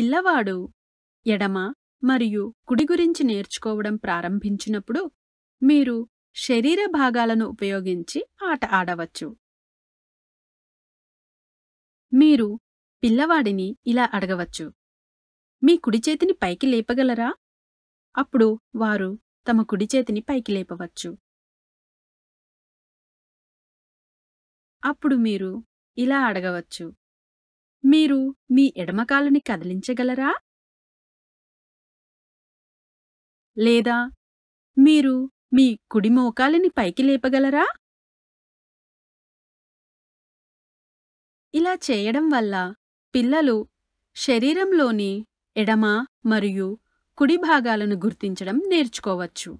పిల్లవాడు ఎడమ మరియు కుడి గురించి నేర్చుకోవడం ప్రారంభించినప్పుడు మీరు శరీర భాగాలను ఉపయోగించి ఆట ఆడవచ్చు మీరు పిల్లవాడిని ఇలా అడగవచ్చు మీ కుడి చేతిని పైకి లేపగలరా అప్పుడు వారు తమ కుడి చేతిని పైకి లేపవచ్చు అప్పుడు మీరు ఇలా అడగవచ్చు మీరు మీ ఎడమకాలుని కదిలించగలరా లేదా మీరు మీ కుడి మోకాలిని పైకి లేపగలరా ఇలా చేయడం వల్ల పిల్లలు శరీరంలోని ఎడమ మరియు కుడి భాగాలను గుర్తించడం నేర్చుకోవచ్చు